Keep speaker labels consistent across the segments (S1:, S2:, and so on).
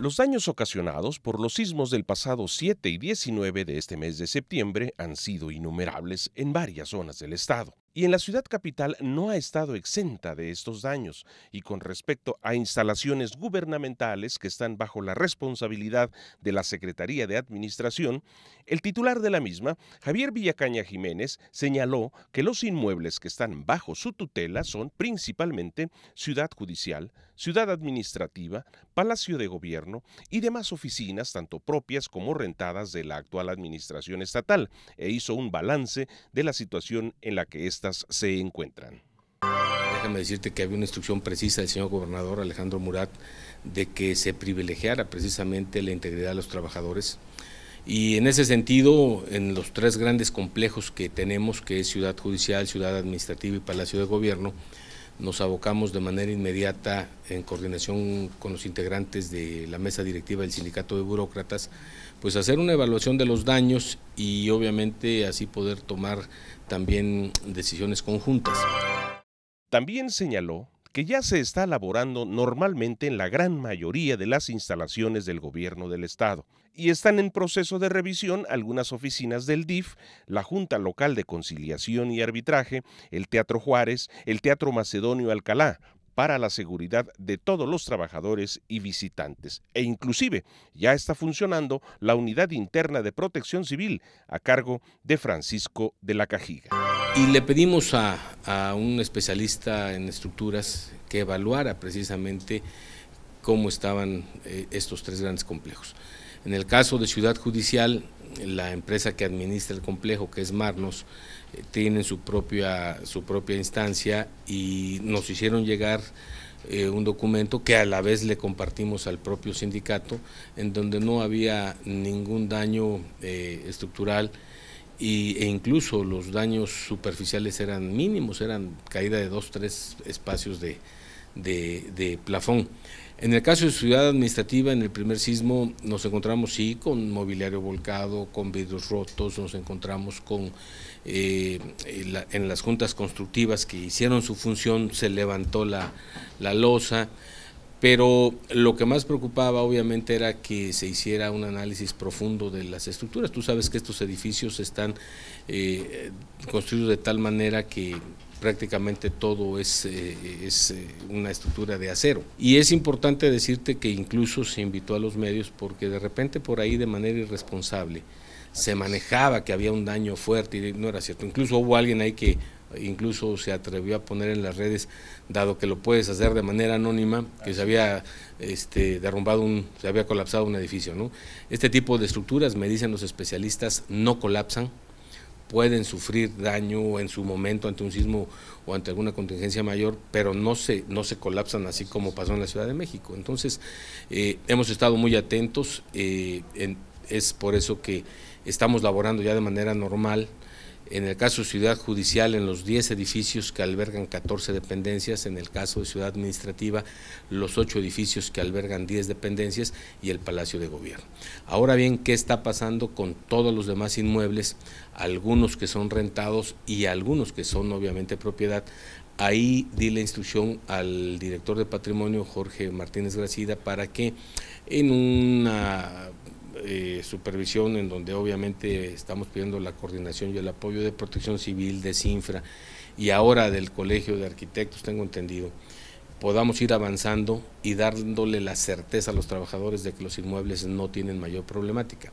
S1: Los daños ocasionados por los sismos del pasado 7 y 19 de este mes de septiembre han sido innumerables en varias zonas del estado. Y en la ciudad capital no ha estado exenta de estos daños, y con respecto a instalaciones gubernamentales que están bajo la responsabilidad de la Secretaría de Administración, el titular de la misma, Javier Villacaña Jiménez, señaló que los inmuebles que están bajo su tutela son principalmente Ciudad Judicial, Ciudad Administrativa, Palacio de Gobierno y demás oficinas, tanto propias como rentadas de la actual Administración Estatal, e hizo un balance de la situación en la que está se encuentran. Déjame decirte que había una instrucción precisa del señor gobernador Alejandro Murat
S2: de que se privilegiara precisamente la integridad de los trabajadores. Y en ese sentido, en los tres grandes complejos que tenemos, que es Ciudad Judicial, Ciudad Administrativa y Palacio de Gobierno, nos abocamos de manera inmediata en coordinación con los integrantes de la mesa directiva del sindicato de burócratas, pues hacer una evaluación de los daños y obviamente así poder tomar también decisiones conjuntas.
S1: También señaló que ya se está elaborando normalmente en la gran mayoría de las instalaciones del gobierno del estado. Y están en proceso de revisión algunas oficinas del DIF, la Junta Local de Conciliación y Arbitraje, el Teatro Juárez, el Teatro Macedonio Alcalá, para la seguridad de todos los trabajadores y visitantes. E inclusive ya está funcionando la Unidad Interna de Protección Civil a cargo de Francisco de la Cajiga. Y le pedimos a,
S2: un especialista en estructuras que evaluara precisamente cómo estaban eh, estos tres grandes complejos. En el caso de Ciudad Judicial, la empresa que administra el complejo, que es Marnos, eh, tiene su propia, su propia instancia y nos hicieron llegar eh, un documento que a la vez le compartimos al propio sindicato, en donde no había ningún daño estructural e incluso los daños superficiales eran mínimos, eran caída de dos, tres espacios de, de, plafón. En el caso de Ciudad Administrativa, en el primer sismo nos encontramos sí con mobiliario volcado, con vidrios rotos, nos encontramos con eh, en, las juntas constructivas que hicieron su función, se levantó la, la losa. Pero lo que más preocupaba obviamente era que se hiciera un análisis profundo de las estructuras. Tú sabes que estos edificios están eh, construidos de tal manera que prácticamente todo es, eh, eh, una estructura de acero. Y es importante decirte que incluso se invitó a los medios porque de repente por ahí de manera irresponsable se manejaba que había un daño fuerte y no era cierto. Incluso hubo alguien ahí que incluso se atrevió a poner en las redes, dado que lo puedes hacer de manera anónima, que se había este, derrumbado, un, se había colapsado un edificio. ¿no? Este tipo de estructuras, me dicen los especialistas, no colapsan, pueden sufrir daño en su momento ante un sismo o ante alguna contingencia mayor, pero no se, no se colapsan así como pasó en la Ciudad de México. Entonces, eh, hemos estado muy atentos, eh, es por eso que estamos laborando ya de manera normal en el caso de Ciudad Judicial, en los 10 edificios que albergan 14 dependencias, en el caso de Ciudad Administrativa, los 8 edificios que albergan 10 dependencias y el Palacio de Gobierno. Ahora bien, ¿qué está pasando con todos los demás inmuebles? Algunos que son rentados y algunos que son obviamente propiedad. Ahí di la instrucción al director de patrimonio, Jorge Martínez Gracida, para que en una eh, supervisión en donde obviamente estamos pidiendo la coordinación y el apoyo de Protección Civil, de CINFRA y ahora del Colegio de Arquitectos, tengo entendido, podamos ir avanzando y dándole la certeza a los trabajadores de que los inmuebles no tienen mayor problemática.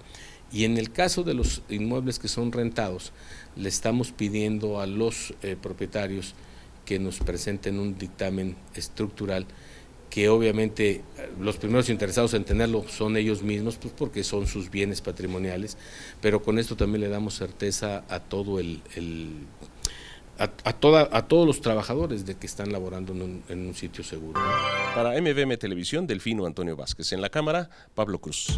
S2: Y en el caso de los inmuebles que son rentados, le estamos pidiendo a los eh, propietarios que nos presenten un dictamen estructural que obviamente eh, los primeros interesados en tenerlo son ellos mismos, pues porque son sus bienes patrimoniales, pero con esto también le damos certeza a todo el, a, toda, a
S1: todos los trabajadores de que están laborando en un, en un sitio seguro. Para MVM Televisión, Delfino Antonio Vázquez. En la cámara, Pablo Cruz.